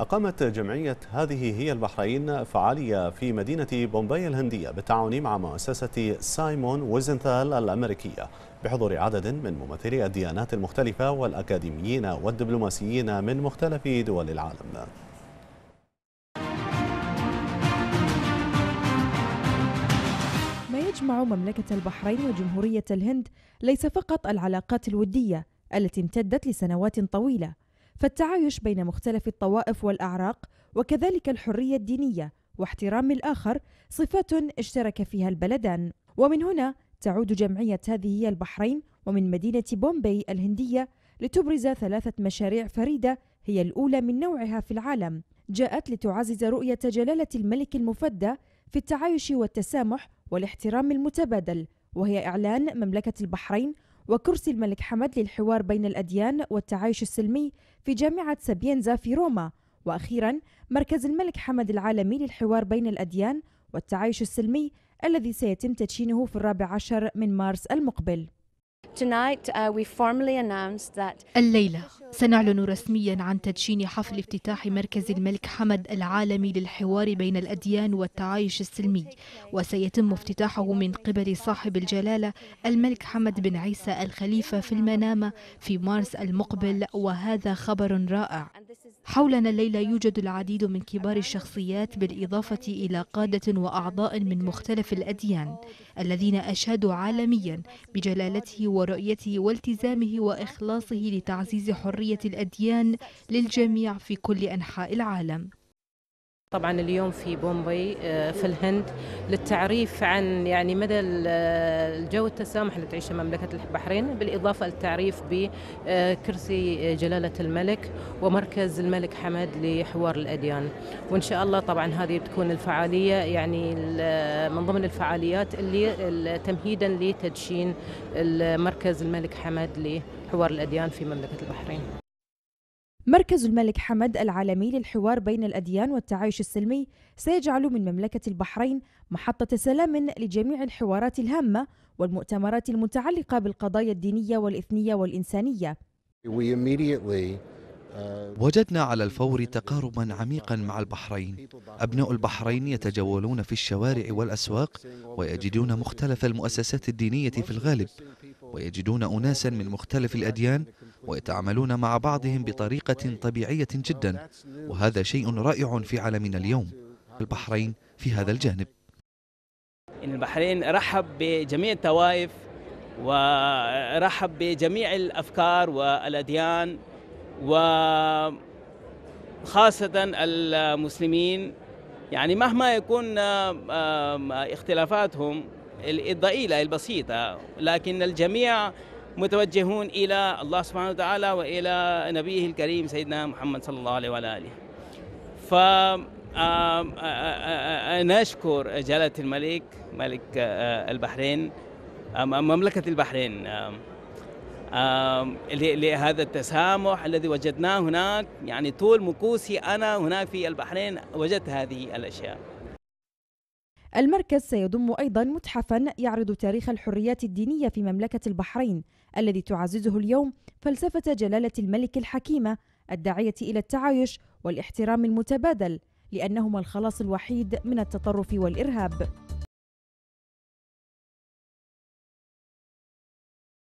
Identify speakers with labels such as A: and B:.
A: أقامت جمعية هذه هي البحرين فعالية في مدينة بومباي الهندية بالتعاون مع مؤسسة سايمون ويزنثال الأمريكية بحضور عدد من ممثلي الديانات المختلفة والأكاديميين والدبلوماسيين من مختلف دول العالم
B: ما يجمع مملكة البحرين وجمهورية الهند ليس فقط العلاقات الودية التي امتدت لسنوات طويلة فالتعايش بين مختلف الطوائف والاعراق وكذلك الحريه الدينيه واحترام الاخر صفات اشترك فيها البلدان ومن هنا تعود جمعيه هذه هي البحرين ومن مدينه بومبي الهنديه لتبرز ثلاثه مشاريع فريده هي الاولى من نوعها في العالم جاءت لتعزز رؤيه جلاله الملك المفدى في التعايش والتسامح والاحترام المتبادل وهي اعلان مملكه البحرين وكرسي الملك حمد للحوار بين الأديان والتعايش السلمي في جامعة سابينزا في روما وأخيرا مركز الملك حمد العالمي للحوار بين الأديان والتعايش السلمي الذي سيتم تدشينه في الرابع عشر من مارس المقبل
A: Uh,
B: الليلة سنعلن رسميا عن تدشين حفل افتتاح مركز
A: الملك حمد العالمي للحوار بين الأديان والتعايش السلمي وسيتم افتتاحه من قبل صاحب الجلالة الملك حمد بن عيسى الخليفة في المنامة في مارس المقبل وهذا خبر رائع حولنا الليلة يوجد العديد من كبار الشخصيات بالإضافة إلى قادة وأعضاء من مختلف الأديان الذين أشادوا عالميا بجلالته ورؤيته والتزامه وإخلاصه لتعزيز حرية الأديان للجميع في كل أنحاء العالم
C: طبعا اليوم في بومبي آه، في الهند للتعريف عن يعني مدى آه، الجو التسامح اللي تعيشه مملكه البحرين بالاضافه للتعريف بكرسي آه، جلاله الملك ومركز الملك حمد لحوار الاديان وان شاء الله طبعا هذه بتكون الفعاليه يعني من ضمن الفعاليات اللي تمهيدا لتدشين مركز الملك حمد لحوار الاديان في مملكه البحرين
B: مركز الملك حمد العالمي للحوار بين الأديان والتعايش السلمي سيجعل من مملكة البحرين محطة سلام لجميع الحوارات الهامة والمؤتمرات المتعلقة بالقضايا الدينية والإثنية والإنسانية. Uh, وجدنا على الفور تقاربا عميقا مع البحرين أبناء البحرين يتجولون في الشوارع والأسواق ويجدون مختلف المؤسسات الدينية في الغالب ويجدون أناسا من مختلف الأديان ويتعاملون مع بعضهم بطريقة طبيعية جدا وهذا شيء رائع في عالمنا اليوم البحرين في هذا الجانب
D: البحرين رحب بجميع الطوائف ورحب بجميع الأفكار والأديان وخاصة المسلمين يعني مهما يكون اختلافاتهم الضئيلة البسيطة لكن الجميع متوجهون إلى الله سبحانه وتعالى وإلى نبيه الكريم سيدنا محمد صلى الله عليه وعلى آله ف نشكر جلالة الملك ملك البحرين مملكة البحرين لهذا التسامح الذي وجدناه هناك يعني طول مكوسي أنا هناك في البحرين وجدت هذه الأشياء
B: المركز سيضم أيضا متحفا يعرض تاريخ الحريات الدينية في مملكة البحرين الذي تعززه اليوم فلسفة جلالة الملك الحكيمة الداعية إلى التعايش والاحترام المتبادل لأنهما الخلاص الوحيد من التطرف والإرهاب